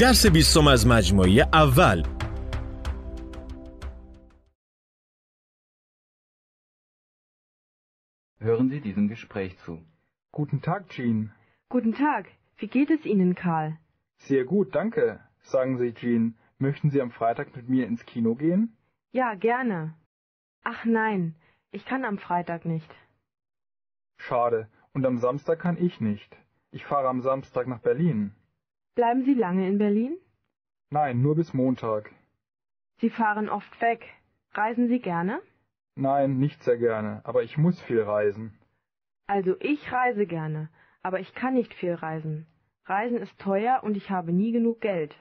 درس بیستم از مجموعه اول Hören Sie diesem Gespräch zu. Guten Tag, Jean. Guten Tag. Wie geht es Ihnen, Karl? Sehr gut, danke. Sagen Sie, Jean, möchten Sie am Freitag mit mir ins Kino gehen? Ja, gerne. Ach nein, ich kann am Freitag nicht. Schade. Und am Samstag kann ich nicht. Ich fahre am Samstag nach Berlin. Bleiben Sie lange in Berlin? Nein, nur bis Montag. Sie fahren oft weg. Reisen Sie gerne? Nein, nicht sehr gerne, aber ich muss viel reisen. Also ich reise gerne, aber ich kann nicht viel reisen. Reisen ist teuer und ich habe nie genug Geld.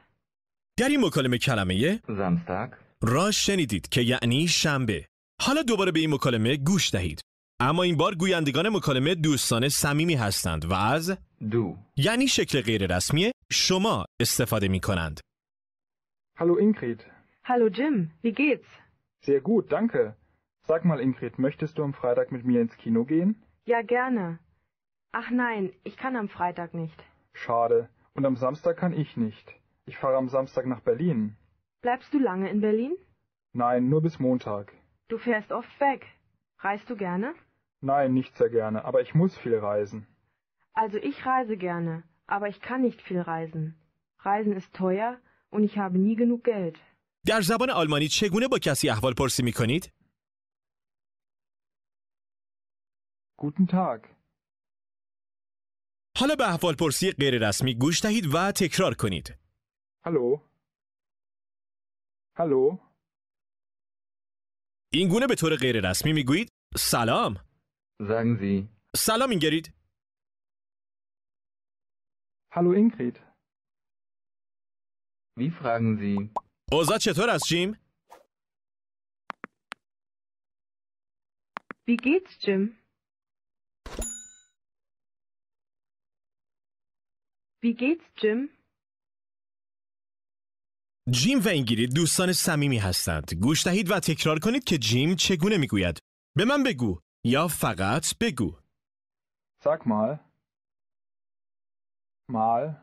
در این مکالمه کلمه Samstag. را شنیدید که یعنی شنبه. حالا دوباره به این مکالمه گوش دهید. اما این بار گویندگان مکالمه دوستانه صمیمی هستند و از Du. یعنی شکل غیر رسمی شما استفاده می کنند. Hallo Ingrid. Hallo Jim, wie geht's? Sehr gut, danke. Sag mal Ingrid, möchtest du am Freitag mit mir ins Kino gehen? Ja, gerne. Ach nein, ich kann am Freitag nicht. Schade. Und am Samstag kann ich nicht. Ich fahre am Samstag nach Berlin. Bleibst du lange in Berlin? Nein, nur bis Montag. Du fährst oft weg. Reist du gerne? Nein, nicht sehr gerne, aber ich muss viel reisen. Also ich reise gerne, aber ich kann nicht viel reisen. Reisen ist teuer und ich habe nie genug Geld. در زبان آلمانی چگونه با کسی احوال پرسی می کنید؟ Guten Tag. حالا به احوال پرسی غیر رسمی گوش دهید و تکرار کنید. Hallo. Hallo. این گونه به طور غیر رسمی می گویید سلام. Sagen Sie. سلام اینگرید. Hallo Ingrid. Wie fragen Sie؟ اوضاع چطور است جیم؟ Wie geht's, جیم و اینگیری دوستان صمیمی هستند. گوش دهید و تکرار کنید که جیم چگونه میگوید. به من بگو یا فقط بگو. ساک مال mal,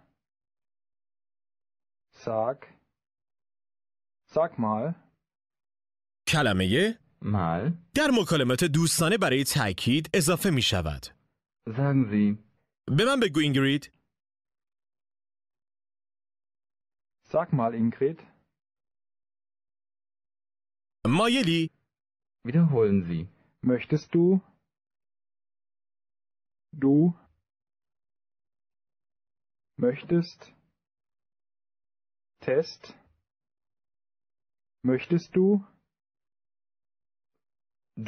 sag, sag mal, کلمه mal, در مکالمات دوستانه برای تاکید اضافه می شود. sagen Sie, به من بگو اینگرید sag mal Ingrid, مایلی wiederholen Sie, möchtest du, du, möchtest, Test, möchtest du,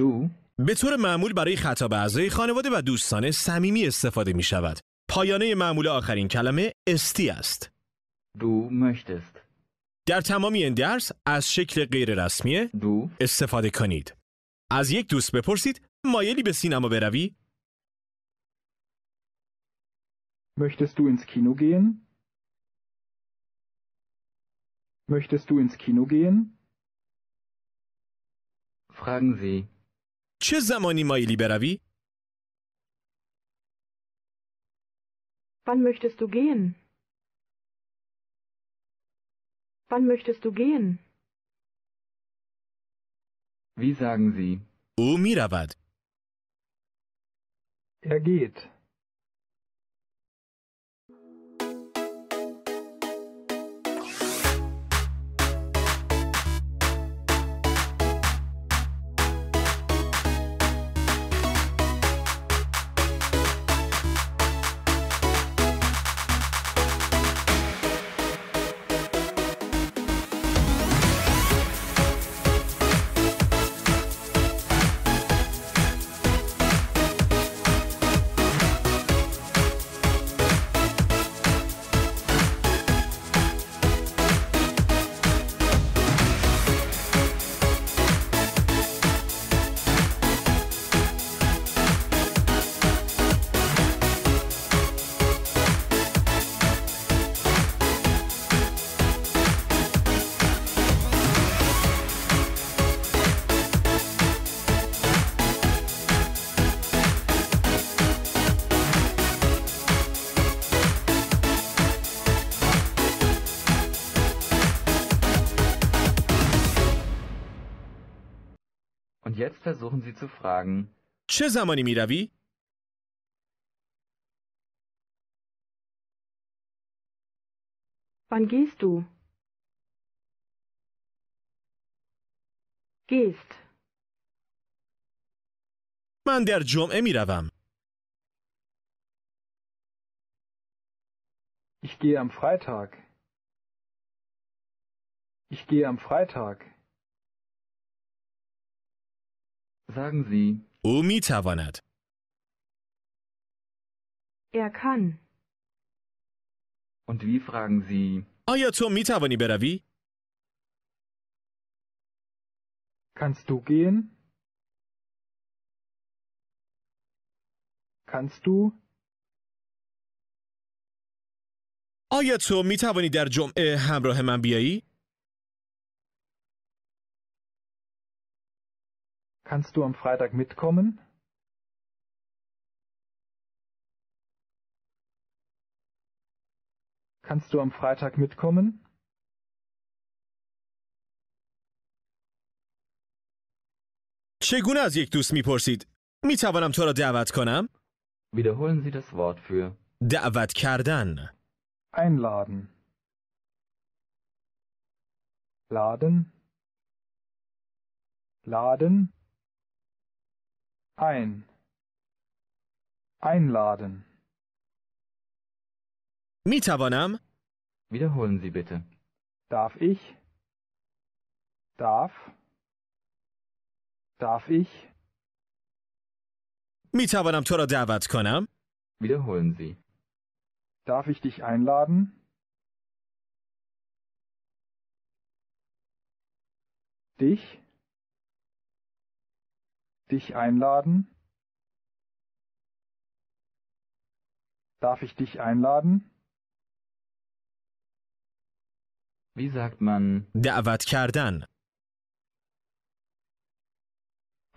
du به طور معمول برای خطاب اعضای خانواده و دوستانه صمیمی استفاده می شود. پایانه معمول آخرین کلمه استی است. دو در تمامی این درس از شکل غیر رسمی دو استفاده کنید. از یک دوست بپرسید مایلی به سینما بروی؟ Möchtest du ins Kino gehen? Möchtest du ins Kino gehen? Fragen Sie. چه زمانی مایلی بروی؟ Wann möchtest du gehen? Wann möchtest du gehen? Wie sagen Sie? او میرود. Er geht. versuchen Sie zu fragen. Wie? Wann gehst du? Gehst. من در جمعه می Ich gehe am Freitag. Ich gehe am Freitag. Sagen Sie. O Umitawanat. Er kann. Und wie fragen Sie? آیا تو می توانی Kannst du gehen? Kannst du? آیا تو می توانی در جمعه همراه من بیایی؟ Kannst du am Freitag mitkommen? Kannst du am Freitag mitkommen? چگونه از یک دوست میپرسید می توانم تو را دعوت کنم Wiederholen Sie das Wort für دعوت کردن Einladen. Laden. Laden ein einladen Mitabonam. Wiederholen Sie bitte. darf ich darf darf ich Mitabonam تو را دعوت Wiederholen Sie. darf ich dich einladen dich dich einladen? Darf ich dich einladen? Wie sagt man? Davat کردن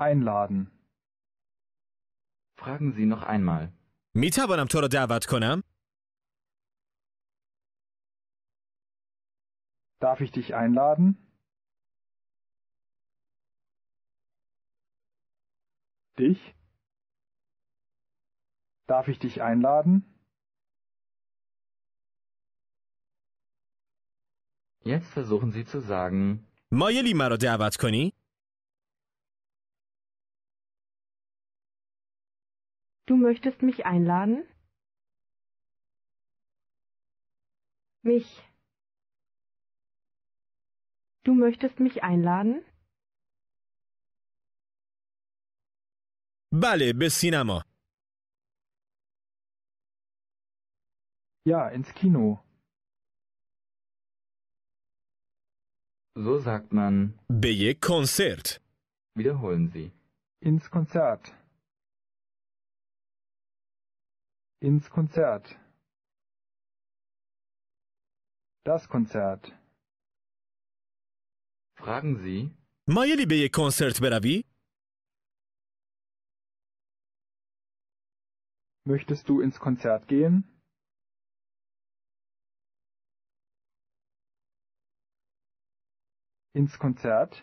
Einladen. Fragen Sie noch einmal. می توانم تو را Darf ich dich einladen? Dich? Darf ich dich einladen? Jetzt versuchen Sie zu sagen, Mojeli مرا دعوت Du möchtest mich einladen? Mich. Du möchtest mich einladen? بله به سینما Ja, ins Kino. So sagt man. به Konzert. Wiederholen Sie. Ins Konzert. Ins Konzert. Das Konzert. Fragen Sie. Majeli به Konzert کنسرت Möchtest du ins Konzert gehen? Ins Konzert?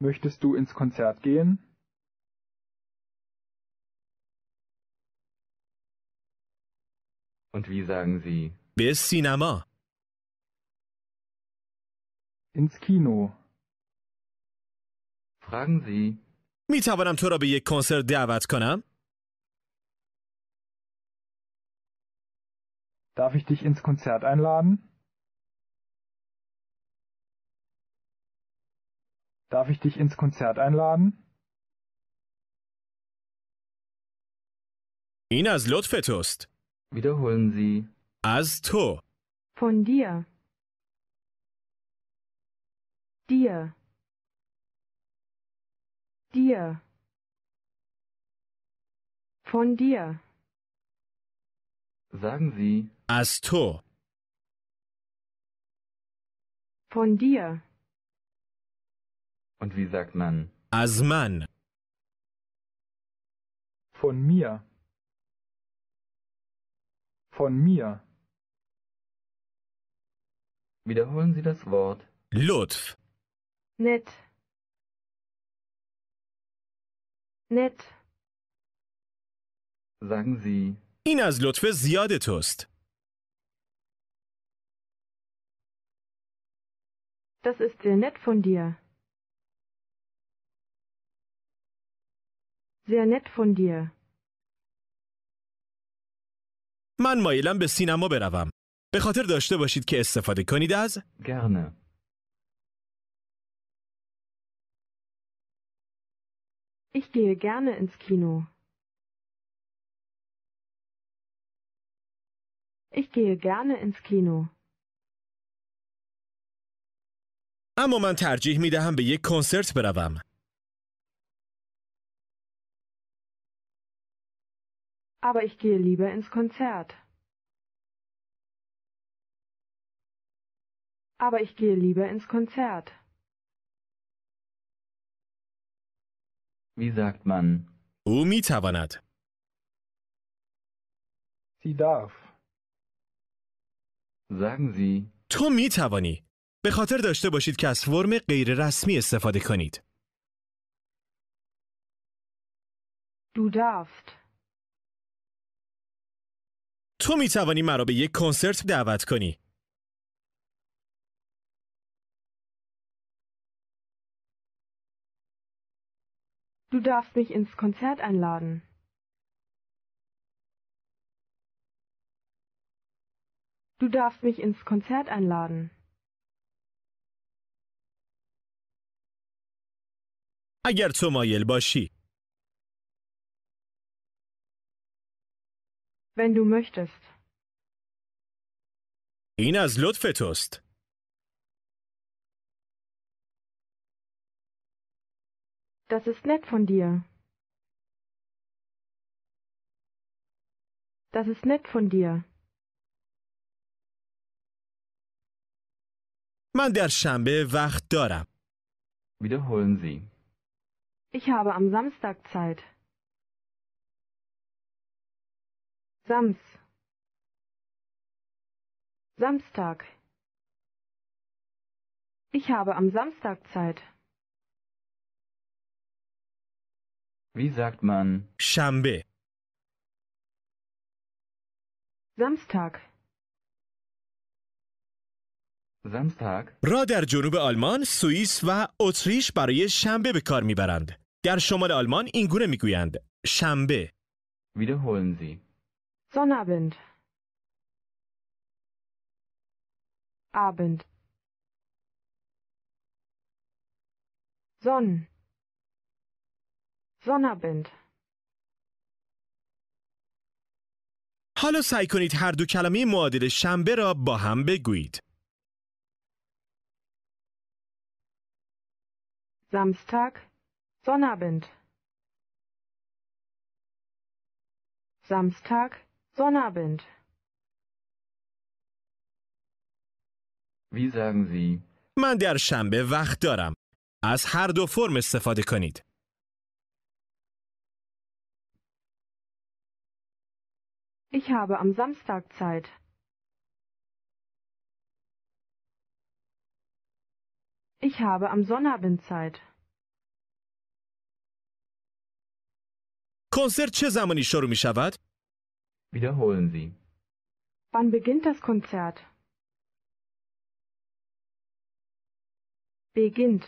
Möchtest du ins Konzert gehen? Und wie sagen Sie? Bis Cinema. Ins Kino. Fragen Sie, می توانم تو را به یک کنسرت دعوت کنم؟ Darf ich dich ins Konzert einladen? Darf ich dich ins Konzert einladen? Inas Lotfetust. Wiederholen Sie. از تو. Von dir. Dir dir, von dir. Sagen Sie Astur. Von dir. Und wie sagt man Asman? Von mir. Von mir. Wiederholen Sie das Wort Lutf. Nett. nett. زی این از لطف زیاد توست. Das ist sehr nett von dir. Sehr von dir. من مایلم به سینما بروم. به خاطر داشته باشید که استفاده کنید از گرنه Ich gehe gerne ins Kino. Ich gehe gerne ins Kino. اما من ترجیح می دهم به یک کنسرت بروم. Aber ich gehe lieber ins Konzert. Aber ich gehe lieber ins Konzert. Wie sagt man? او می تواند. Sie darf. Sagen Sie, تو می توانی. به خاطر داشته باشید که از فرم غیر رسمی استفاده کنید. Du darfst. تو می توانی مرا به یک کنسرت دعوت کنی. Du darfst mich ins Konzert einladen. Du darfst mich ins Konzert einladen. اگر تو مایل باشی Wenn du möchtest. این از لطف توست Das ist nett von dir. Das ist nett von dir. من در شنبه وقت دارم. Wiederholen Sie. Ich habe am Samstag Zeit. Sams. Samstag. Ich habe am Samstag Zeit. Wie sagt man Schambe? Samstag Samstag را در جنوب آلمان، سوئیس و اتریش برای شنبه به کار میبرند. در شمال آلمان این گونه میگویند شنبه. Wiederholen Sie. Sonnabend. Abend. Sonn. حالا سعی کنید هر دو کلمه معادل شنبه را با هم بگویید. Samstag, Sonnabend. Samstag, Sonnabend. من در شنبه وقت دارم. از هر دو فرم استفاده کنید. Ich habe am Samstag Zeit. Ich habe am Sonnabend Zeit. Konzert چه زمانی شروع می شود؟ Wiederholen Sie. Wann beginnt das Konzert? Beginnt.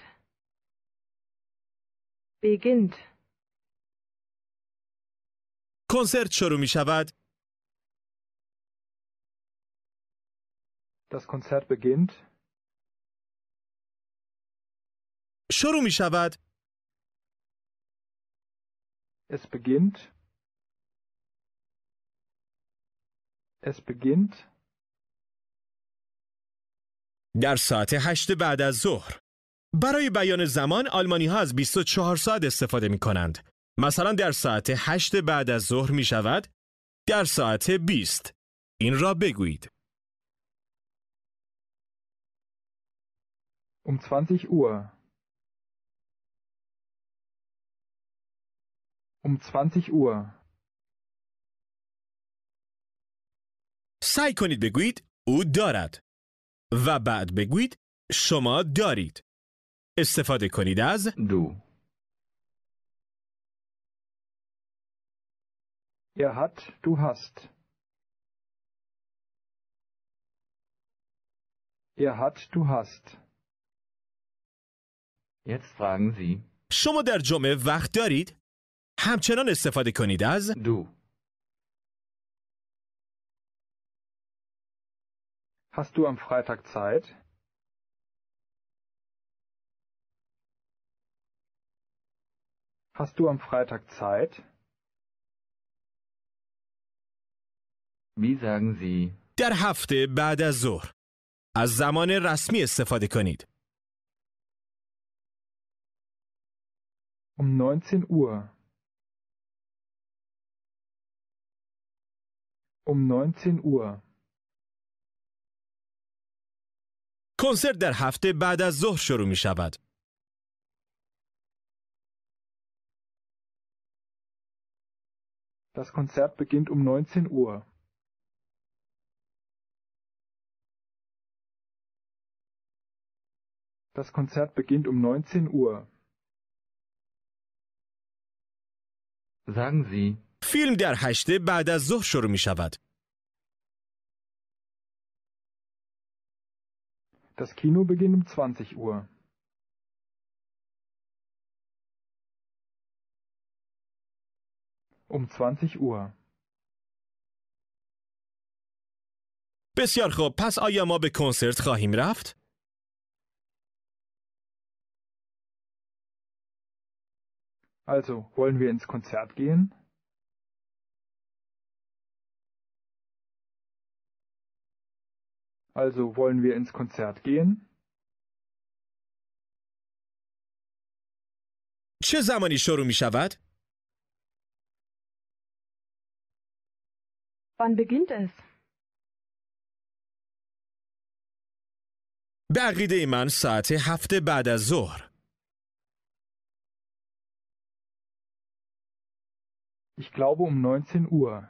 Beginnt. Konzert شروع می شود؟ شروع می شود. Es در ساعت هشت بعد از ظهر برای بیان زمان آلمانی ها از 24 ساعت استفاده می کنند. مثلا در ساعت هشت بعد از ظهر می شود در ساعت 20. این را بگویید. um zwanzig Uhr. Um zwanzig Uhr. سعی کنید بگویید او دارد و بعد بگویید شما دارید. استفاده کنید از du. Er hat, du hast. Er hat, du hast. Jetzt fragen Sie. شما در جمعه وقت دارید؟ همچنان استفاده کنید از دو Hast du am Freitag Zeit? Hast du am Freitag Zeit? Wie sagen Sie? در هفته بعد از ظهر از زمان رسمی استفاده کنید. um neunzehn Uhr. Um neunzehn Uhr. کنسرت در هفته بعد از ظهر شروع می شود. Das Konzert beginnt um 19 Uhr. Das Konzert beginnt um 19 Uhr. Sagen Sie. فیلم در هشته بعد از ظهر شروع می شود. Das Kino beginnt um 20 Uhr. Um 20 Uhr. بسیار خوب پس آیا ما به کنسرت خواهیم رفت؟ Also, wollen wir ins Konzert gehen? Also, wollen wir ins Konzert gehen? چه زمانی شروع می شود؟ Wann beginnt es? به عقیده من ساعت هفت بعد از ظهر Ich glaube um 19 Uhr.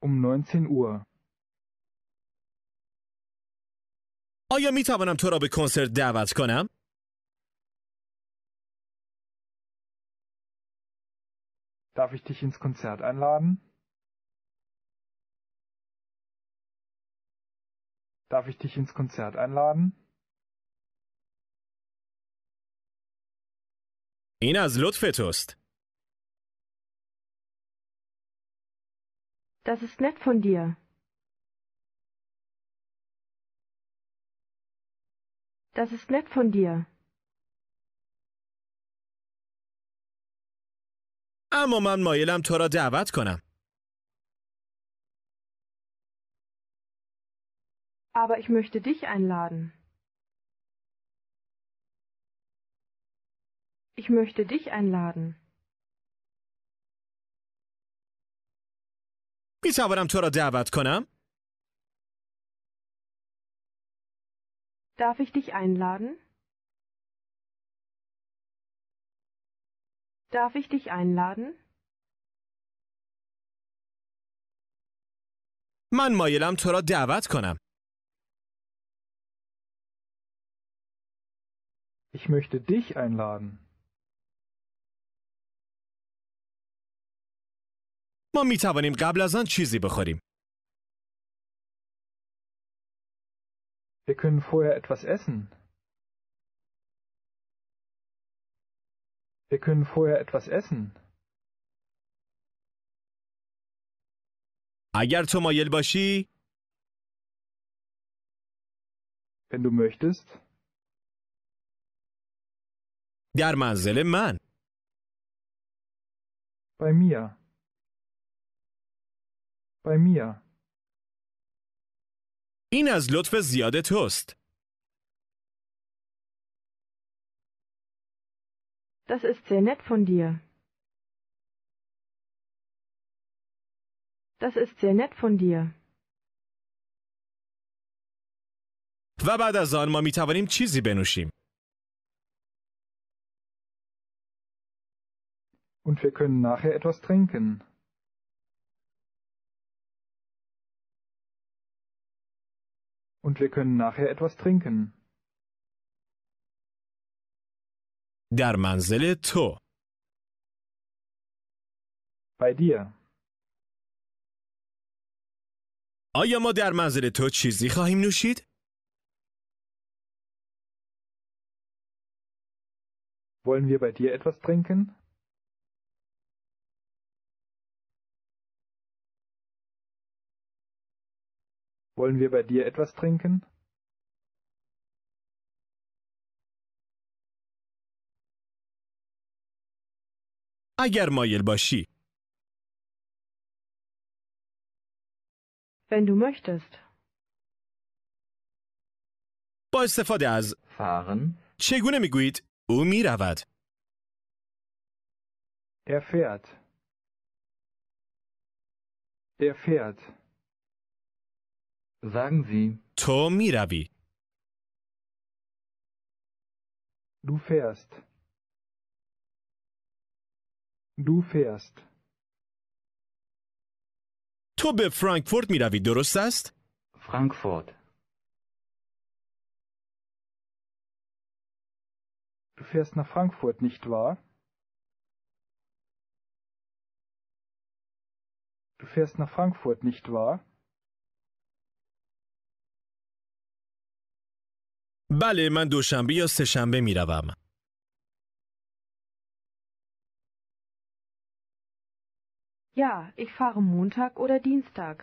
Um 19 Uhr. آیا می توانم تو را به کنسرت دعوت کنم؟ Darf ich dich ins Konzert einladen? Darf ich dich ins Konzert einladen? Inas Lutfetust. Das ist nett von dir. Das ist nett von dir. اما من مایلم تو را دعوت کنم. Aber ich möchte dich einladen. Ich möchte dich einladen. می توانم تو را دعوت Darf ich dich einladen? Darf ich dich einladen? Man مایلم تو را دعوت Ich möchte dich einladen. می توانیم قبل از آن چیزی بخوریم. Wir können vorher etwas essen. Wir können vorher etwas essen. اگر تو مایل باشی Wenn du möchtest. در منزل من Bei mir. bei mir. این از لطف زیاد توست. Das ist sehr nett von dir. Das ist sehr nett von dir. و بعد از آن ما می توانیم چیزی بنوشیم. Und wir können nachher etwas trinken. Und wir können nachher etwas trinken. Der منزل تو Bei dir. آیا ما در منزل تو چیزی خواهیم نوشید؟ Wollen wir bei dir etwas trinken? Wollen wir bei dir etwas trinken? اگر مایل باشی Wenn du möchtest. با استفاده از fahren, چگونه میگویید او میرود Er fährt. Er fährt. Sagen Sie. To miravi. Du fährst. Du fährst. تو به فرانکفورت میروی درست است؟ فرانکفورت Du fährst nach Frankfurt, nicht wahr? Du fährst nach Frankfurt, nicht wahr? بله من دوشنبه یا شنبه می روم. Ja, ich fahre Montag oder Dienstag.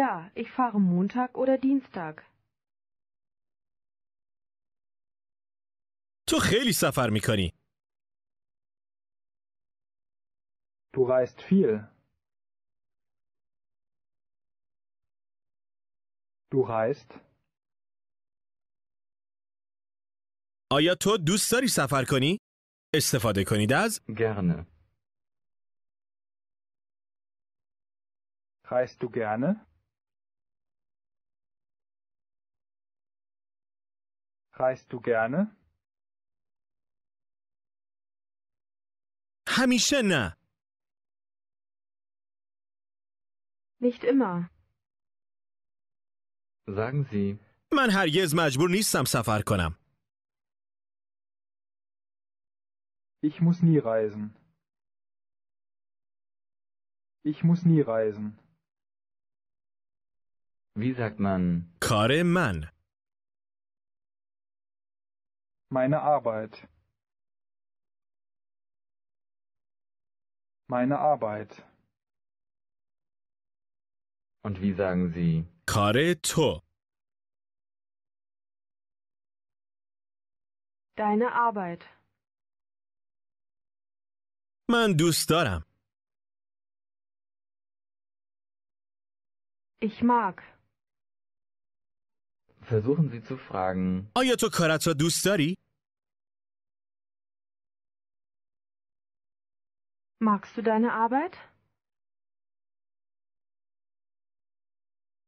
Ja, ich fahre Montag oder Dienstag. تو خیلی سفر می کنی. Du reist viel. Du heißt? آیا تو دوست داری سفر کنی؟ استفاده کنید از gerne. Reist du gerne? Reist du gerne? همیشه نه. Nicht immer. Sagen Sie. من هرگز مجبور نیستم سفر کنم. Ich muss nie reisen. Ich muss nie reisen. Wie sagt man? Kare من. Meine Arbeit. Meine Arbeit. Und wie sagen Sie? کار تو Deine Arbeit. من دوست Ich mag. Versuchen Sie zu fragen, آیا تو کارت Magst du deine Arbeit?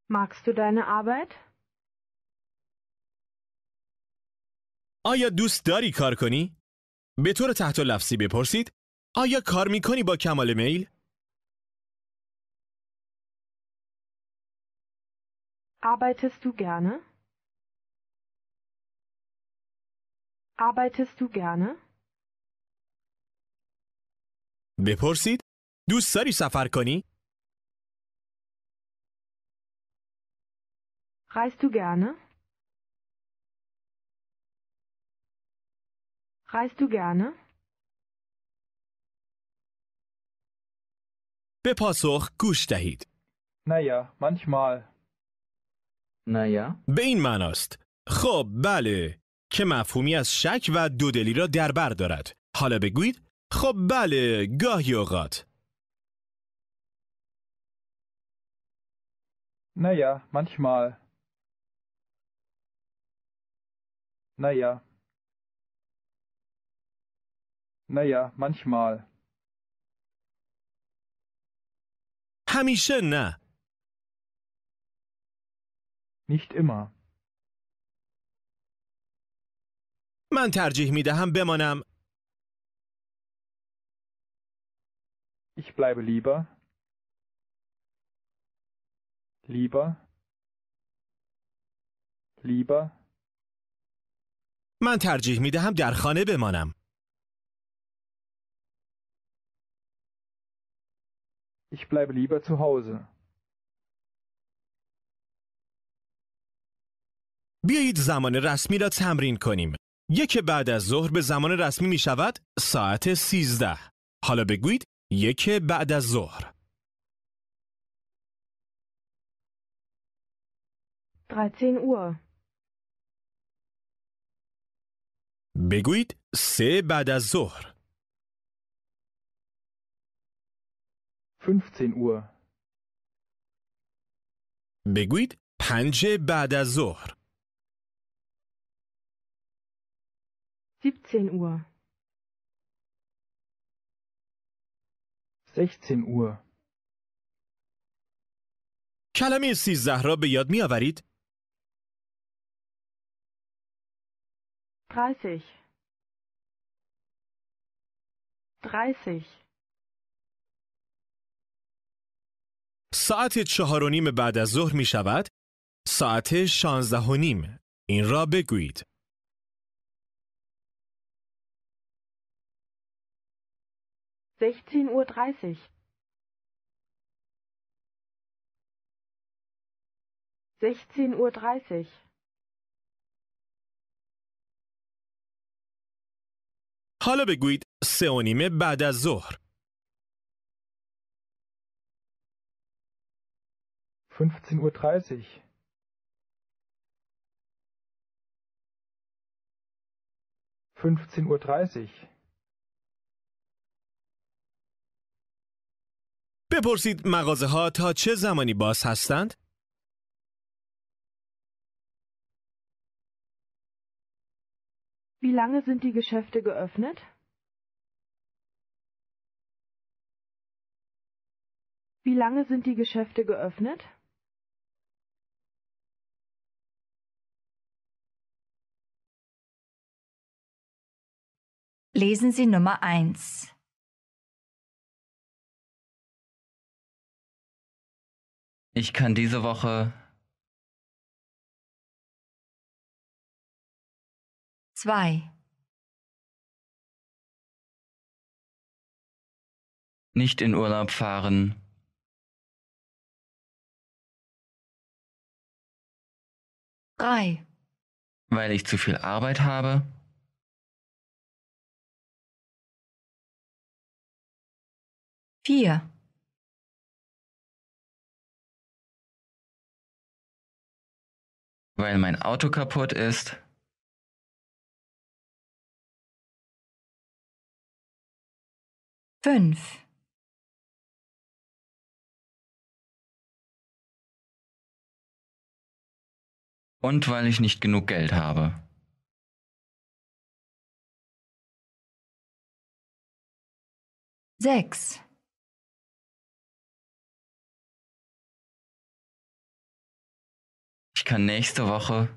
Magst du deine Arbeit? آیا دوست داری کار کنی؟ به طور تحت لفظی بپرسید آیا کار کنی با کمال میل؟ Arbeitest du gerne? Arbeitest du gerne? بپرسید دوست داری سفر کنی؟ Reist du gerne? Reist du gerne? به پاسخ گوش دهید. نیا، نه نیا. به این معناست. خب، بله. که مفهومی از شک و دودلی را در بر دارد. حالا بگویید. خب بله، گاهی اوقات. یا. manchmal. Naja. Naja, manchmal. همیشه Nicht immer. من ترجیح می دهم بمانم. Ich bleibe lieber. Lieber. Lieber. من ترجیح می دهم در خانه بمانم. Ich bleibe lieber zu Hause. بیایید زمان رسمی را تمرین کنیم. یک بعد از ظهر به زمان رسمی می شود ساعت سیزده. حالا بگویید یک بعد از ظهر. 13 بگویید سه بعد از ظهر 15 اور بگویید پنج بعد از ظهر 17 اور 16 اور کلمه سیزده را به یاد می آورید؟ ساعت چهار و نیم بعد از ظهر می شود ساعت شانزده و نیم این را بگویید حالا بگویید سه و نیمه بعد از ظهر. 15.30 15:30. به پرسید مغازه‌ها بپرسید مغازه ها تا چه زمانی باز هستند؟ Wie lange sind die Geschäfte geöffnet? Wie lange sind die Geschäfte geöffnet? Lesen Sie Nummer eins. Ich kann diese Woche 2. Nicht in Urlaub fahren. Drei. Weil ich zu viel Arbeit habe. Vier. Weil mein Auto kaputt ist. fünf Und weil ich nicht genug Geld habe. Sechs. Ich kann nächste Woche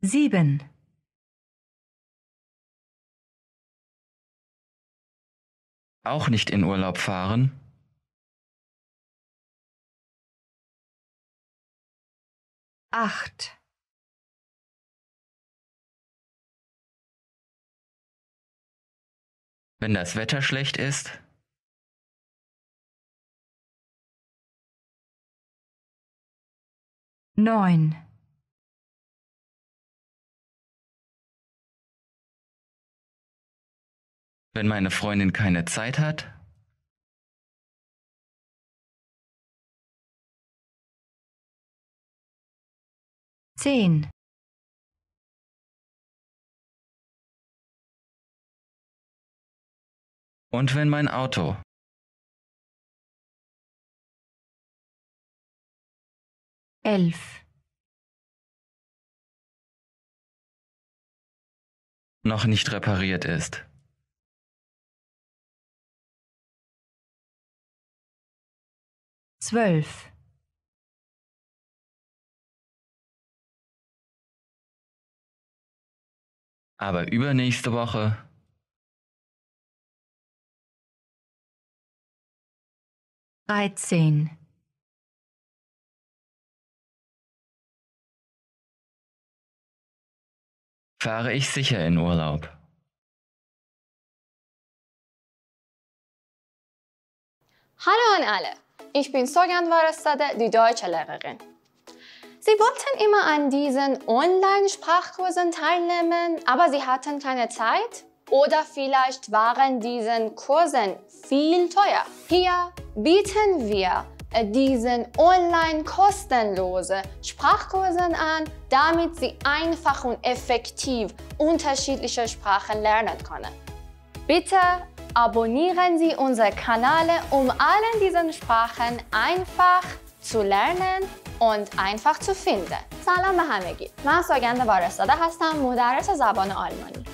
sieben Auch nicht in Urlaub fahren? Acht. Wenn das Wetter schlecht ist? Neun. Wenn meine Freundin keine Zeit hat? Zehn. Und wenn mein Auto? Elf. Noch nicht repariert ist. zwölf Aber übernächste Woche. Dreizehn. Fahre ich sicher in Urlaub. Hallo an alle! ich bin Sojan Varasade, die deutsche Lehrerin. Sie wollten immer an diesen Online-Sprachkursen teilnehmen, aber sie hatten keine Zeit oder vielleicht waren diesen Kursen viel teuer. Hier bieten wir äh, diesen online kostenlose Sprachkursen an, damit sie einfach und effektiv unterschiedliche Sprachen lernen können. Bitte abonnieren Sie unsere Kanäle, um allen diesen Sprachen einfach zu lernen und einfach zu finden. سلام به همگی. من ساگند بارستاده هستم، مدرس زبان آلمانی.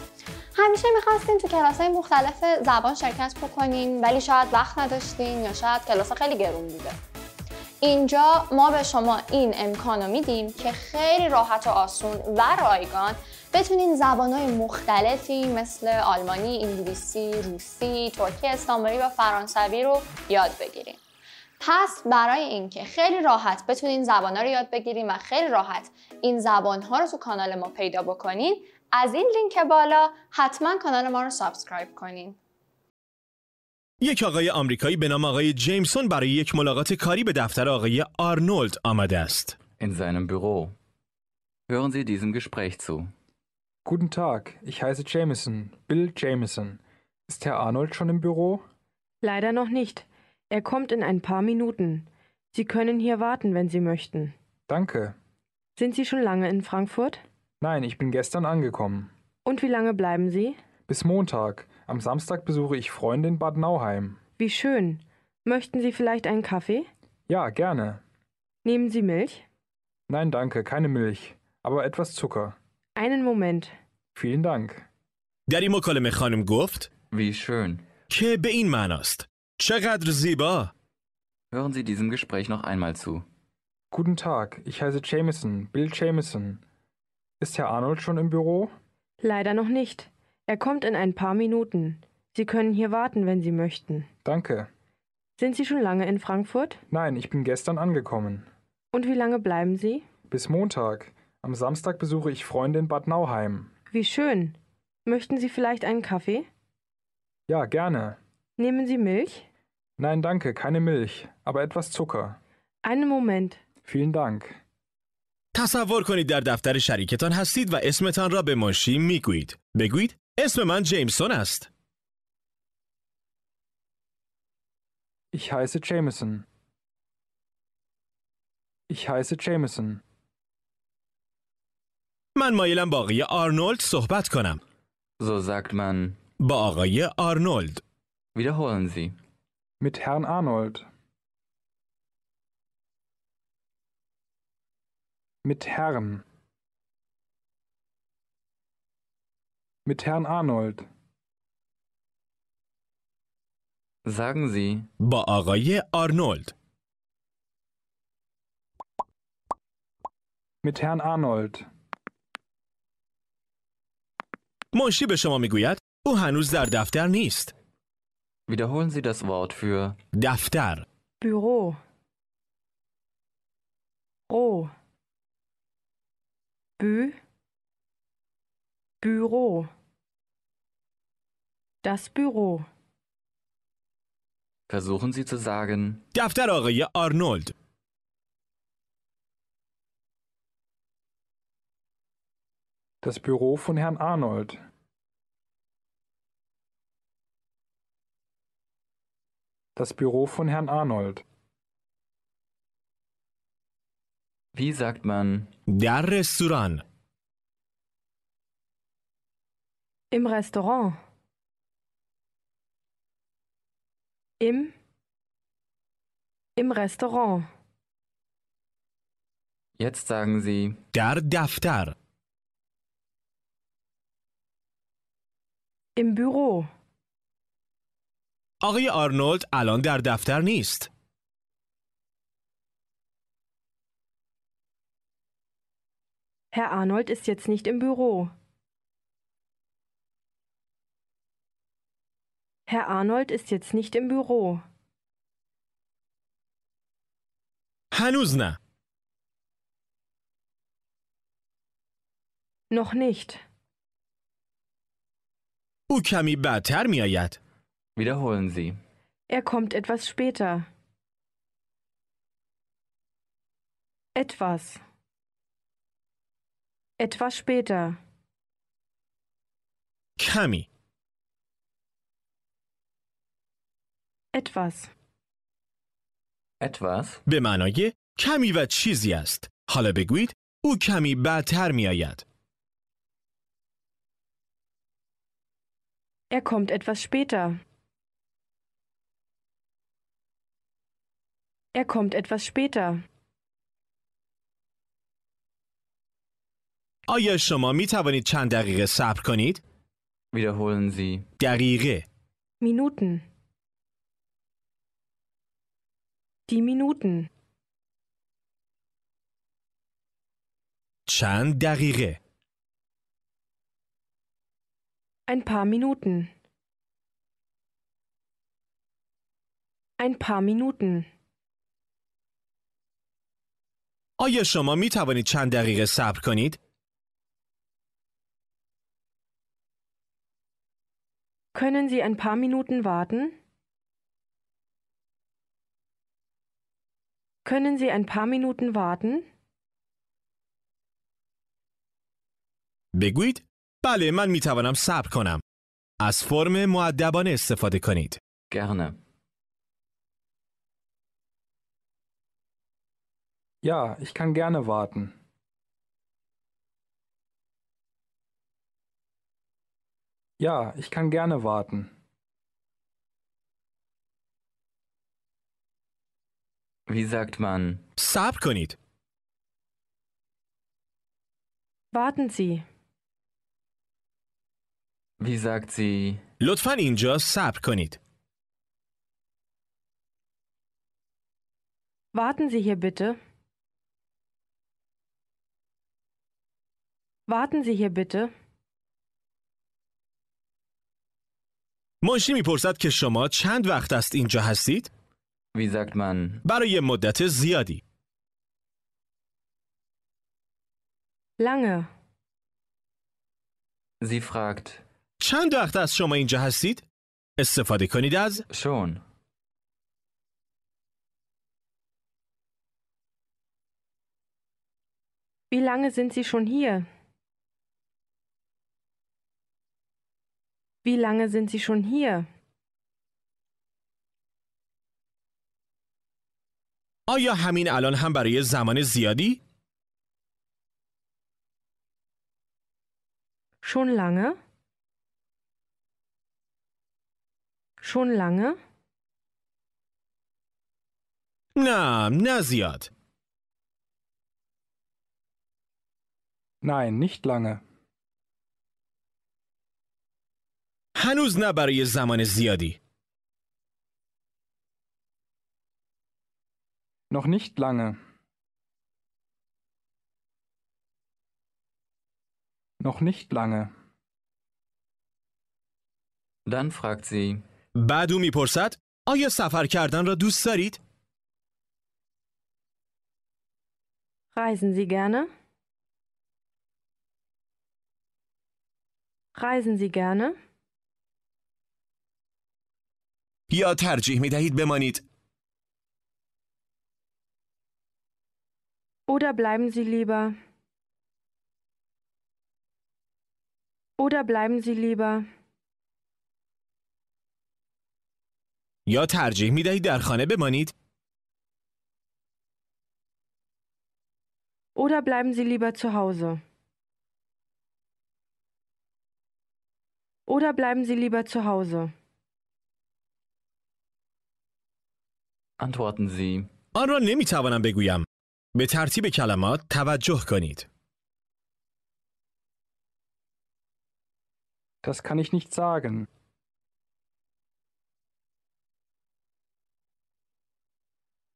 همیشه میخواستین تو کلاس های مختلف زبان شرکت بکنین ولی شاید وقت نداشتین یا شاید کلاس خیلی گرون بوده. اینجا ما به شما این امکان رو میدیم که خیلی راحت و آسون و رایگان بتونین زبانهای مختلفی مثل آلمانی، انگلیسی، روسی، ترکی استانبولی و فرانسوی رو یاد بگیریم. پس برای اینکه خیلی راحت بتونین زبانها رو یاد بگیریم و خیلی راحت این زبانها رو تو کانال ما پیدا بکنین از این لینک بالا حتما کانال ما رو سابسکرایب کنین. یک آقای آمریکایی به نام آقای جیمسون برای یک ملاقات کاری به دفتر آقای آرنولد آمده است. In diesem Guten Tag, ich heiße Jameson, Bill Jameson. Ist Herr Arnold schon im Büro? Leider noch nicht. Er kommt in ein paar Minuten. Sie können hier warten, wenn Sie möchten. Danke. Sind Sie schon lange in Frankfurt? Nein, ich bin gestern angekommen. Und wie lange bleiben Sie? Bis Montag. Am Samstag besuche ich Freunde in Bad Nauheim. Wie schön. Möchten Sie vielleicht einen Kaffee? Ja, gerne. Nehmen Sie Milch? Nein, danke, keine Milch, aber etwas Zucker einen Moment. Vielen Dank. در این مکالمه خانم گفت Wie schön. که به این معناست چقدر زیبا Hören Sie diesem Gespräch noch einmal zu. Guten Tag, ich heiße Jameson, Bill Jameson. Ist Herr Arnold schon im Büro? Leider noch nicht. Er kommt in ein paar Minuten. Sie können hier warten, wenn Sie möchten. Danke. Sind Sie schon lange in Frankfurt? Nein, ich bin gestern angekommen. Und wie lange bleiben Sie? Bis Montag. Am Samstag besuche ich Freunde in Bad Nauheim. Wie schön. Möchten Sie vielleicht einen Kaffee? Ja, gerne. Nehmen Sie Milch? Nein, danke, keine Milch, aber etwas Zucker. Einen Moment. Vielen Dank. تصور کنید در دفتر شریکتان هستید و اسمتان را به ماشین میگویید. بگویید اسم من جیمسون است. Ich heiße Jameson. Ich heiße Jameson. من مایلم با آقای آرنولد صحبت کنم So sagt man با آقای آرنولد Wiederholen Sie. Mit Herrn Arnold. Mit Herrn. Mit Herrn Arnold. Sagen Sie. با آقای آرنولد Mit Herrn Arnold. منشی به شما میگوید او هنوز در دفتر نیست. Wiederholen Sie das Wort für دفتر. Büro. Ro. Bü. Büro. Das Büro. Versuchen Sie zu sagen. دفتر آقای آرنولد. Das Büro von Herrn Arnold. Das Büro von Herrn Arnold. Wie sagt man? Der Restaurant. Im Restaurant. Im im Restaurant. Jetzt sagen Sie. Der Daftar. Im Büro. آقای آرنولد الان در دفتر نیست. Herr Arnold ist jetzt nicht im Büro. Herr Arnold ist jetzt nicht im Büro. هنوز نه. Noch nicht. او کمی بدتر می آید. Wiederholen Sie. Er kommt etwas später. Etwas. Etwas später. کمی. etwas. Etwas به معنای کمی و چیزی است. حالا بگویید او کمی بدتر می آید. Er kommt etwas später. Er kommt etwas später. آیا شما می توانید چند دقیقه صبر کنید؟ Wiederholen Sie. دقیقه Minuten. Die Minuten. چند دقیقه ein paar Minuten. Ein paar Minuten. آیا شما می توانید چند دقیقه صبر کنید؟ Können Sie ein paar Minuten warten? Können Sie ein paar Minuten warten? بگویید بله من می توانم صبر کنم. از فرم معدبانه استفاده کنید. Gerne. Ja, ich kann gerne warten. Ja, ich kann gerne warten. Wie sagt man? Sabkonit. Warten Sie. Wie sagt sie? لطفا اینجا صبر Warten Sie hier bitte. Warten Sie hier bitte. منشی میپرسد که شما چند وقت است اینجا هستید؟ Wie sagt man? برای مدت زیادی. Lange. Sie fragt. چند وقت از شما اینجا هستید؟ استفاده کنید از شون Wie lange sind Sie schon hier? Wie lange sind Sie schon hier? آیا همین الان هم برای زمان زیادی؟ Schon lange? Schon lange? Na, Nasiat. Nein, nicht lange. هنوز نه برای زمان Noch nicht lange. Noch nicht lange. Dann fragt sie, بعد او میپرسد آیا سفر کردن را دوست دارید؟ Reisen Sie gerne? Reisen Sie gerne? یا ترجیح می دهید بمانید؟ Oder bleiben Sie lieber? Oder bleiben Sie lieber? یا ترجیح می دهید در خانه بمانید؟ Oder bleiben Sie lieber zu Hause? Oder bleiben Sie lieber zu Hause? Antworten Sie. آن را نمی توانم بگویم. به ترتیب کلمات توجه کنید. Das kann ich nicht sagen.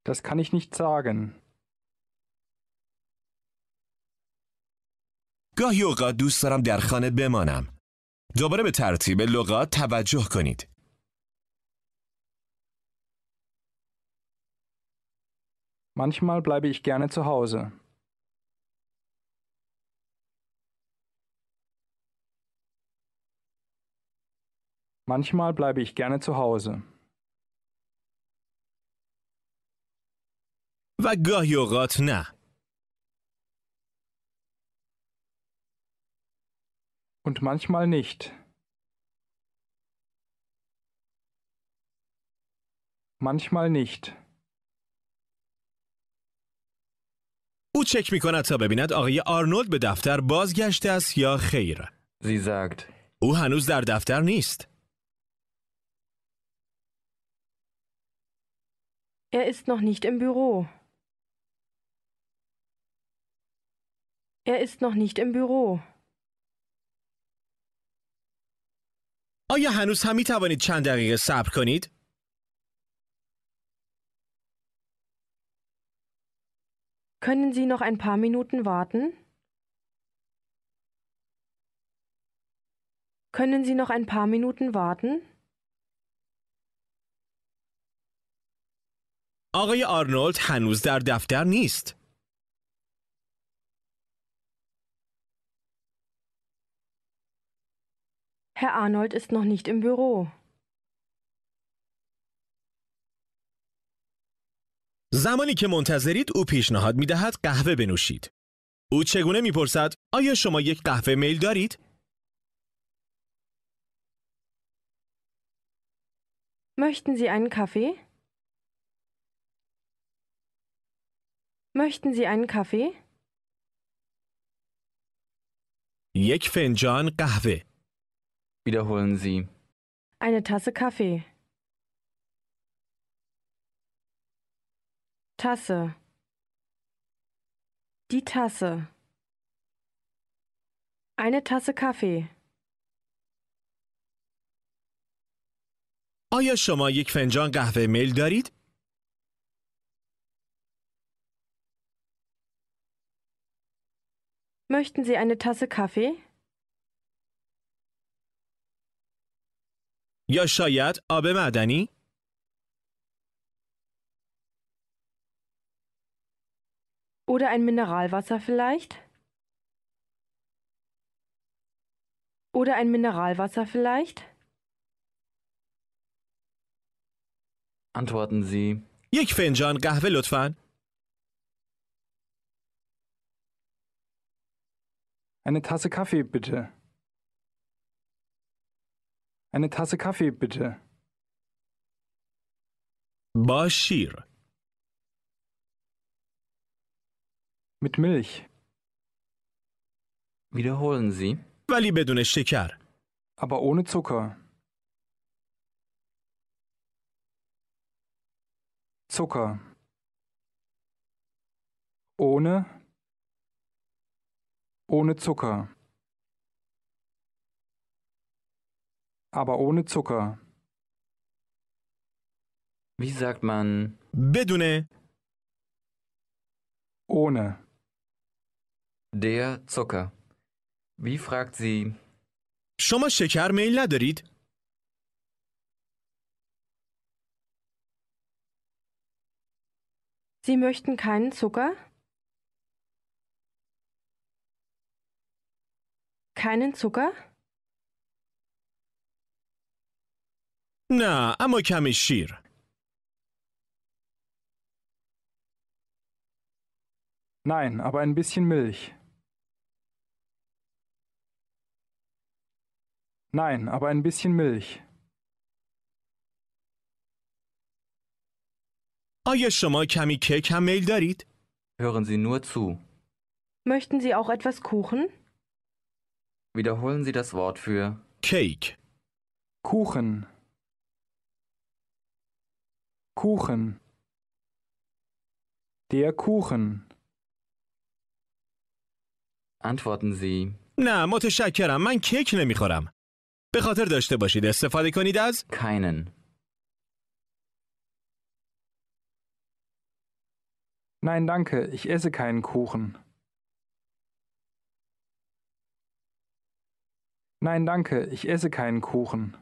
Das kann ich nicht sagen. گاهی اوقات دوست دارم در خانه بمانم. دوباره به ترتیب لغات توجه کنید. Manchmal bleibe ich gerne zu Hause. Manchmal bleibe ich gerne zu Hause. و گاهی اوقات نه. Und manchmal nicht. Manchmal nicht. او چک می کند تا ببیند آقای آرنولد به دفتر بازگشته است یا خیر. زی sagt. او هنوز در دفتر نیست. Er ist noch nicht im Büro. Er ist noch nicht im Büro. آیا هنوز هم می توانید چند دقیقه صبر کنید؟ Können Sie noch ein paar Minuten warten? Können Sie noch ein paar Minuten warten? آقای آرنولد هنوز در دفتر نیست. Herr Arnold ist noch nicht im Büro. زمانی که منتظرید او پیشنهاد می دهد قهوه بنوشید. او چگونه می آیا شما یک قهوه میل دارید؟ Möchten Sie einen Kaffee? Möchten Sie einen Kaffee? یک فنجان قهوه wiederholen Sie. Eine Tasse Kaffee. Tasse. Die Tasse. Eine Tasse Kaffee. آیا شما یک فنجان قهوه میل دارید؟ Möchten Sie eine Tasse Kaffee? یا شاید آب معدنی؟ Oder ein Mineralwasser vielleicht? Oder ein Mineralwasser vielleicht? Antworten Sie. یک فنجان قهوه لطفاً. Eine Tasse Kaffee bitte. Eine Tasse Kaffee, bitte. Bashir. Mit Milch. Wiederholen Sie. ولی بدون شکر. Aber ohne Zucker. Zucker. Ohne. Ohne Zucker. aber ohne Zucker. Wie sagt man بدون ohne der Zucker? Wie fragt sie شما شکر میل ندارید؟ Sie möchten keinen Zucker? Keinen Zucker? نه اما کمی شیر Nein, aber ein bisschen Milch. Nein, aber ein bisschen Milch. آیا شما Hören Sie nur zu. Möchten Sie auch etwas Kuchen? Wiederholen Sie das Wort für Cake. Kuchen. Kuchen Der Kuchen Antworten Sie Na, متشکرم من کیک نمیخورم به خاطر داشته باشید استفاده کنید از Keinen Nein, danke, ich esse keinen Kuchen. Nein, danke, ich esse keinen Kuchen.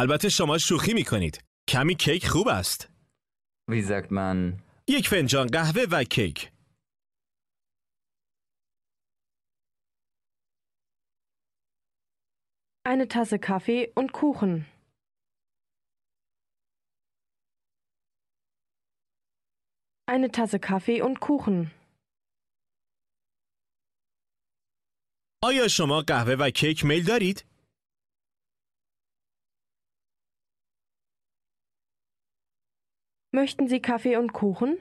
البته شما شوخی می کنید. کمی کیک خوب است. Wie sagt یک فنجان قهوه و کیک. Eine Tasse Kaffee und Kuchen. Eine Tasse Kaffee und Kuchen. آیا شما قهوه و کیک میل دارید؟ Möchten Sie Kaffee und Kuchen?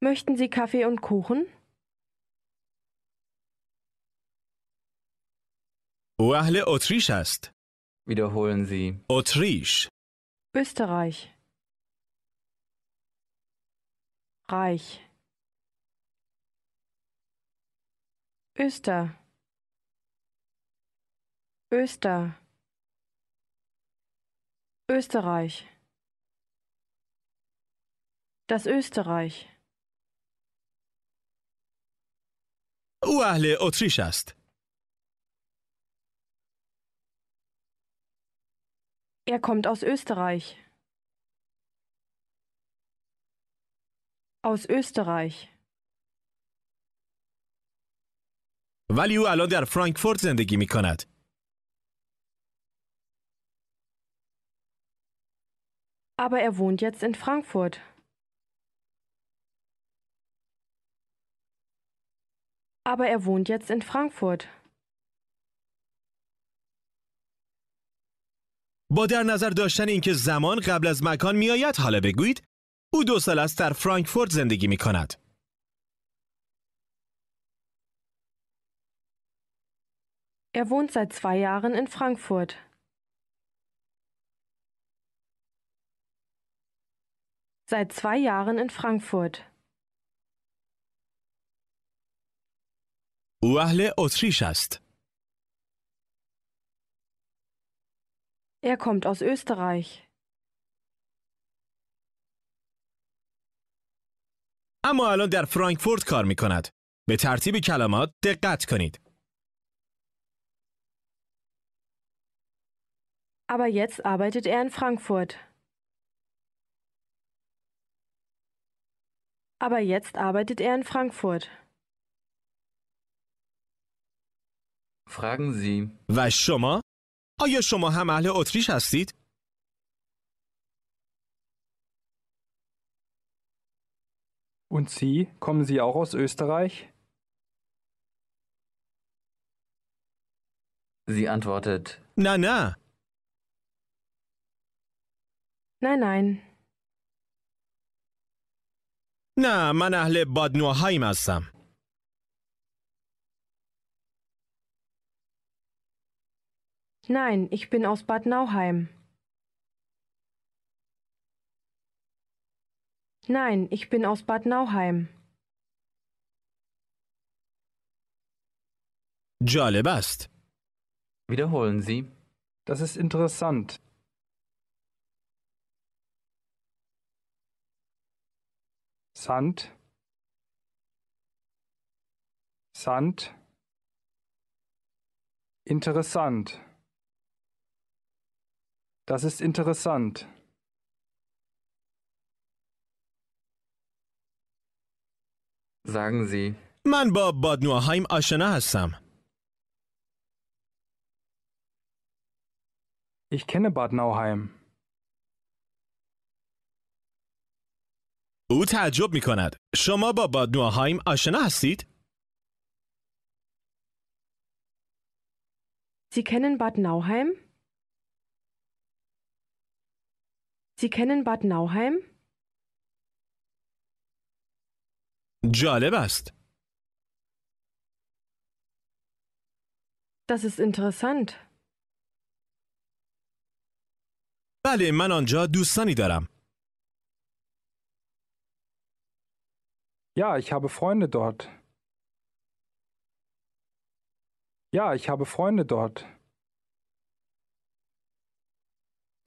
Möchten Sie Kaffee und Kuchen? او اهل اتریش Wiederholen Sie. اتریش. Österreich. Reich. Öster. Öster. Österreich das Österreich. Uahle otrzysast. Er kommt aus Österreich. Aus Österreich. ولی او الان در فرانکفورت زندگی Aber er wohnt jetzt in Frankfurt. Aber er wohnt jetzt in Frankfurt. با در نظر داشتن اینکه زمان قبل از مکان میآید حالا بگویید او دو سال است در فرانکفورت زندگی می کند. Er wohnt seit zwei Jahren in Frankfurt. Seit zwei Jahren in Frankfurt. Er kommt aus Österreich. اما الان در فرانکفورت کار می کند. به ترتیب کلمات دقت کنید. Aber jetzt arbeitet er in Frankfurt. aber jetzt arbeitet er in Frankfurt. Fragen Sie. و شما؟ آیا شما هم اهل اتریش هستید؟ Und Sie, kommen Sie auch aus Österreich? Sie antwortet: Na, na. Nein, nein. نه من اهل بادنوهایم هستم Nein, ich bin aus Bad Nauheim. Nein, ich bin aus Bad Nauheim. جالب است. Wiederholen Sie. Das ist interessant. Sand, Sand, interessant. Das ist interessant. Sagen Sie. Bob Bad بادنواهایم آشنا هستم. Ich kenne Bad Nauheim. او تعجب می کند. شما با باد نواهایم آشنا هستید؟ Sie kennen Bad Nauheim? Sie kennen Bad Nauheim? جالب است. Das ist interessant. بله من آنجا دوستانی دارم. Ja, ich habe Freunde dort. Ja, ich habe Freunde dort.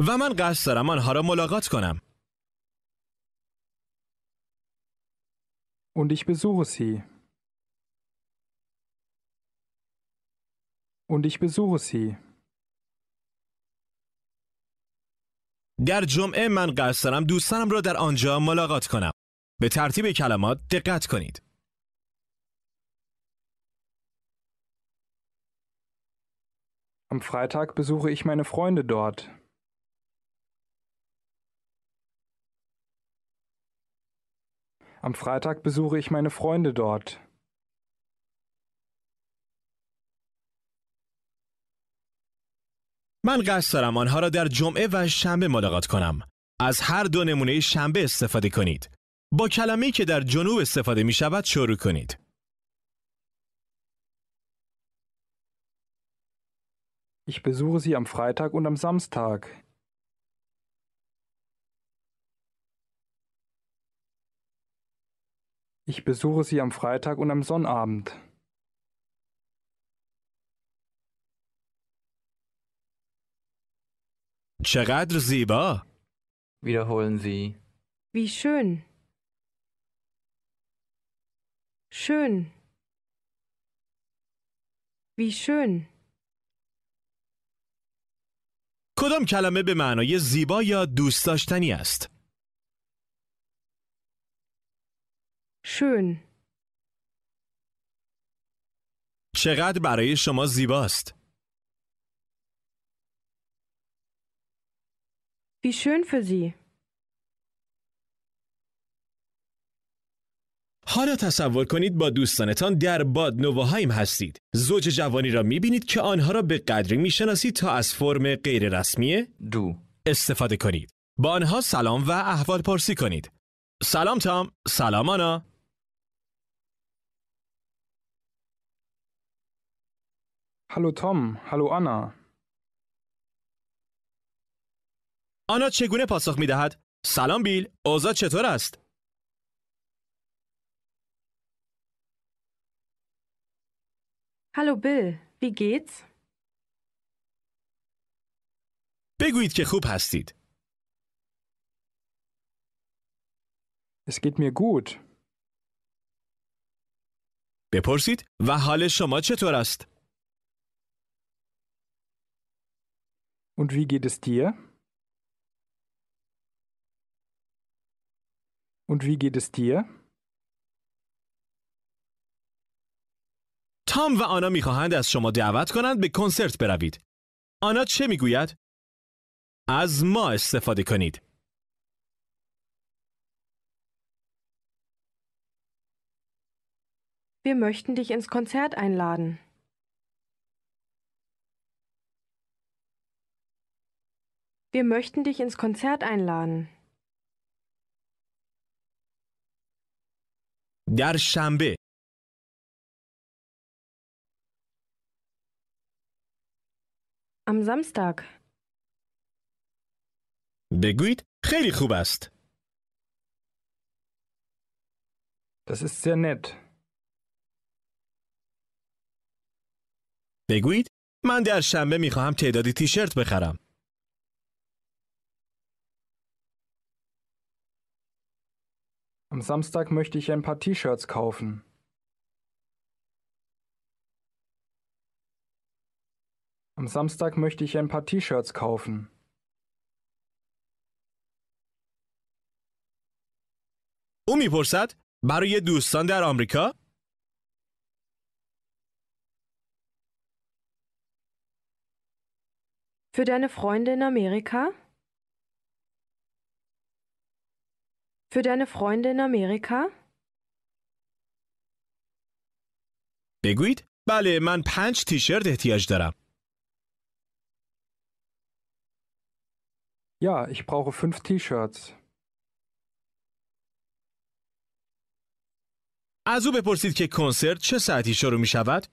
و من قصد دارم آنها را ملاقات کنم. Und ich besuche sie. Und ich besuche sie. در جمعه من قصد دارم دوستانم را در آنجا ملاقات کنم. به ترتیب کلمات دقت کنید. Am Freitag besuche ich meine Freunde dort. Am Freitag besuche ich meine Freunde dort. من قصد دارم آنها را در جمعه و شنبه ملاقات کنم. از هر دو نمونه شنبه استفاده کنید. با کلمه‌ای که در جنوب استفاده می شود شروع کنید. Ich besuche Sie am Freitag und am Samstag. Ich besuche Sie am Freitag und am Sonnabend. چقدر زیبا! Wiederholen Sie. Wie schön! Schön. Wie schön. کدام کلمه به معنای زیبا یا دوست داشتنی است؟ شون، چقدر برای شما زیباست؟ Wie schön für Sie. حالا تصور کنید با دوستانتان در باد نوواهایم هستید. زوج جوانی را میبینید که آنها را به قدری میشناسید تا از فرم رسمی دو استفاده کنید. با آنها سلام و احوال پرسی کنید. سلام تام، سلام آنا. هلو تام، هلو آنا. آنا چگونه پاسخ میدهد؟ سلام بیل، اوزا چطور است؟ Hallo Bill, wie geht's? بگویید که خوب هستید. Es geht mir gut. بپرسید و حال شما چطور است؟ Und wie geht es dir? Und wie geht es dir? تام و آنا میخواهند از شما دعوت کنند به کنسرت بروید. آنا چه میگوید؟ از ما استفاده کنید. Wir möchten dich ins Konzert einladen. Wir möchten dich ins Konzert einladen. Der Schambe. am Samstag. بگویید خیلی خوب است. Das ist sehr nett. بگویید من در شنبه می خواهم تعدادی تیشرت بخرم. Am Samstag möchte ich ein paar T-Shirts kaufen. Am Samstag möchte ich ein paar T-Shirts kaufen. Umi میپرسد برای دوستان در آمریکا؟ Für deine Freunde in Amerika? Für deine Freunde in Amerika? بگویید بله من پنج تیشرت احتیاج دارم. Ja, ich brauche fünf T-Shirts. از او بپرسید که کنسرت چه ساعتی شروع می شود؟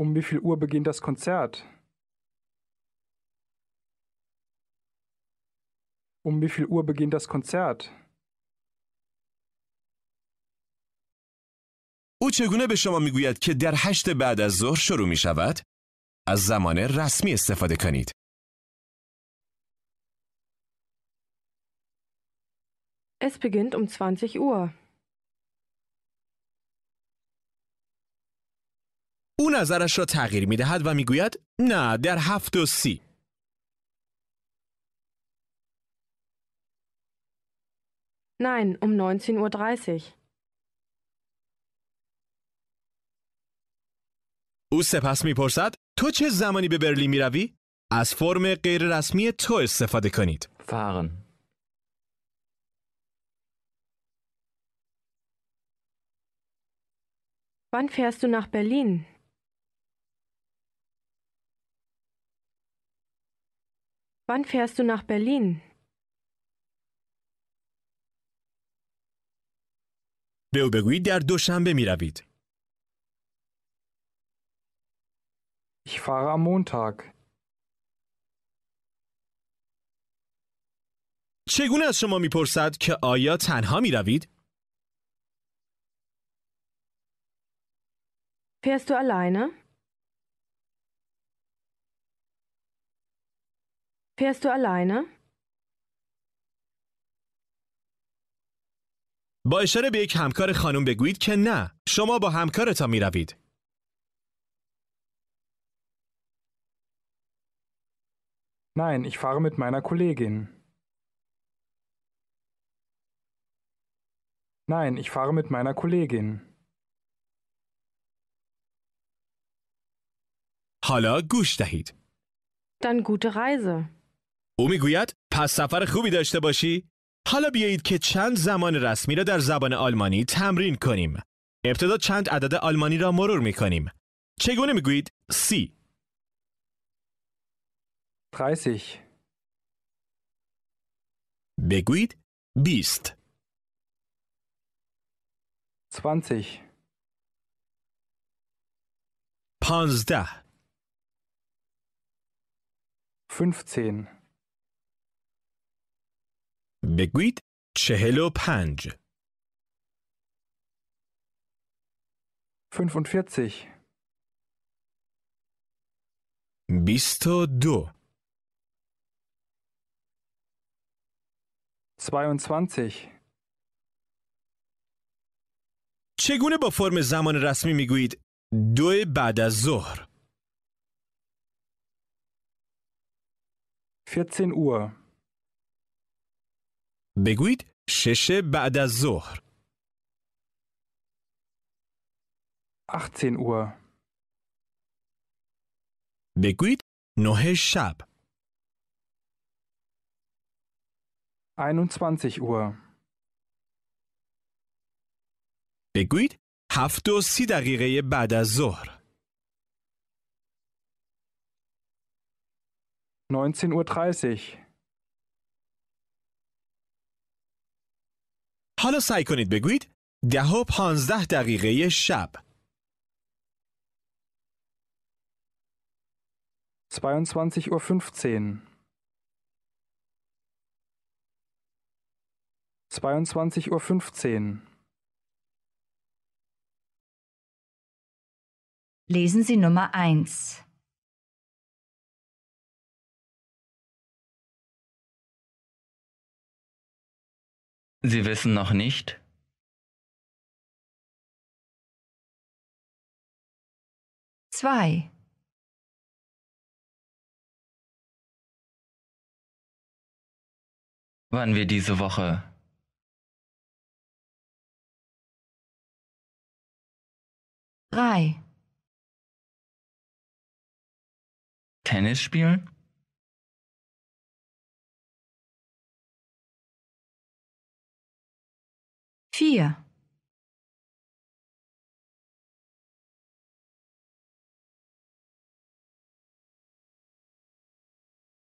Um wie viel Uhr beginnt das Konzert? Um wie viel Uhr beginnt das Konzert? او چگونه به شما میگوید که در هشت بعد از ظهر شروع می شود؟ از زمان رسمی استفاده کنید. Es beginnt um 20 Uhr. او نظرش را تغییر می دهد و می گوید نه در هفت و سی. Nein, um 19.30 Uhr. او سپس می میپرسد تو چه زمانی به برلین می روی؟ از فرم غیررسمی تو استفاده کنید. فارن. Wann fährst du nach Berlin? Wann fährst du nach Berlin? به او بگویید در دوشنبه می روید. Ich fahre am Montag. چگونه از شما میپرسد که آیا تنها می روید؟ du alleine? Fährst با اشاره به یک همکار خانم بگویید که نه شما با همکارتان می روید. Nein, ich fahre mit meiner Kollegin. حالا گوش دهید. Dann gute Reise. او میگوید پس سفر خوبی داشته باشی؟ حالا بیایید که چند زمان رسمی را در زبان آلمانی تمرین کنیم. ابتدا چند عدد آلمانی را مرور می کنیم. چگونه میگویید؟ سی dreißig بگویید بیست zwanzig پانزده fünfzehn Beguit, چهل و پنج fünfundvierzig بیست و دو 22 چگونه با فرم زمان رسمی میگویید دو بعد از ظهر 14 Uhr بگویید شش بعد از ظهر 18 Uhr بگویید نه شب Einundzwanzig Uhr. بگویید هفت و سی دقیقه بعد از ظهر. 19.30 Uhr. حالا سعی کنید بگویید ده و پانزده دقیقه شب. 22.15 Uhr. 22.15 Uhr. Lesen Sie Nummer 1. Sie wissen noch nicht? Zwei. Wann wir diese Woche drei. Tennis spielen? Vier.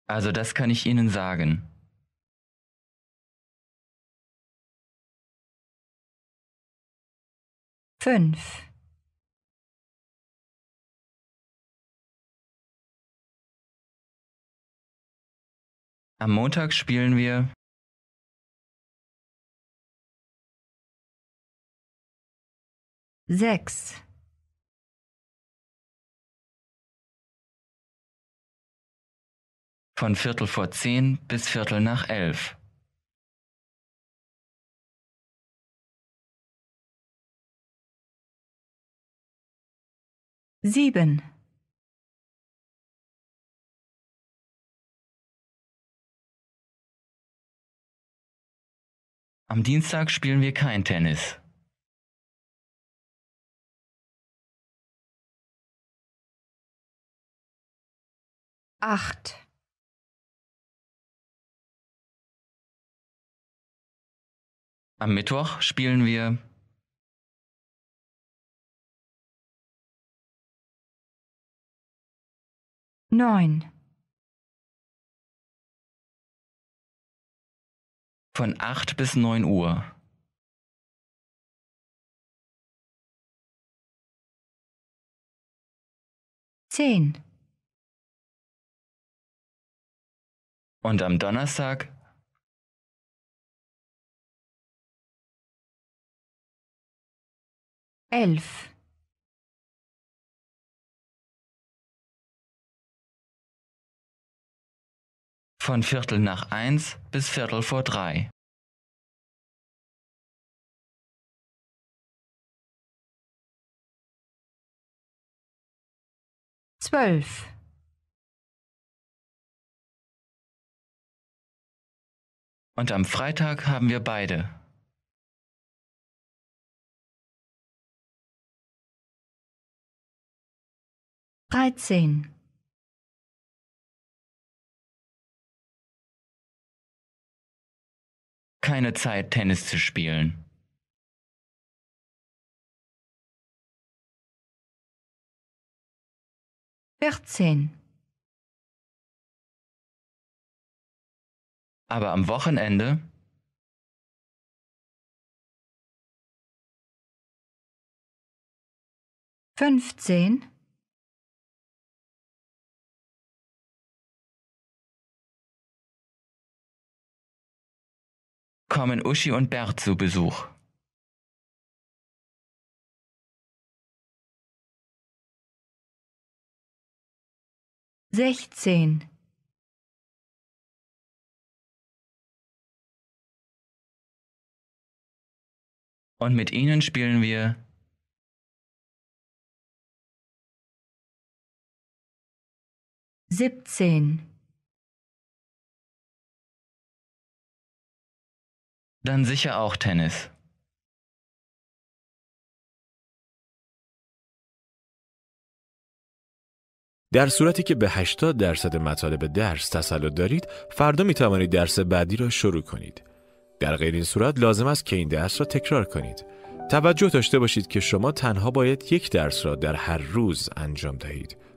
Also das kann ich Ihnen sagen. Fünf. Am Montag spielen wir. Sechs. Von Viertel vor zehn bis Viertel nach elf. Sieben. Am Dienstag spielen wir kein Tennis. Acht. Am Mittwoch spielen wir neun. von acht bis neun Uhr. Zehn. Und am Donnerstag? Elf. von Viertel nach eins bis Viertel vor drei. Zwölf. Und am Freitag haben wir beide. Dreizehn. keine Zeit, Tennis zu spielen. Vierzehn. Aber am Wochenende? Fünfzehn. kommen Uschi und Bert zu Besuch. Sechzehn. Und mit ihnen spielen wir Siebzehn. Dann sicher auch در صورتی که به 80 درصد مطالب درس تسلط دارید، فردا می توانید درس بعدی را شروع کنید. در غیر این صورت لازم است که این درس را تکرار کنید. توجه داشته باشید که شما تنها باید یک درس را در هر روز انجام دهید.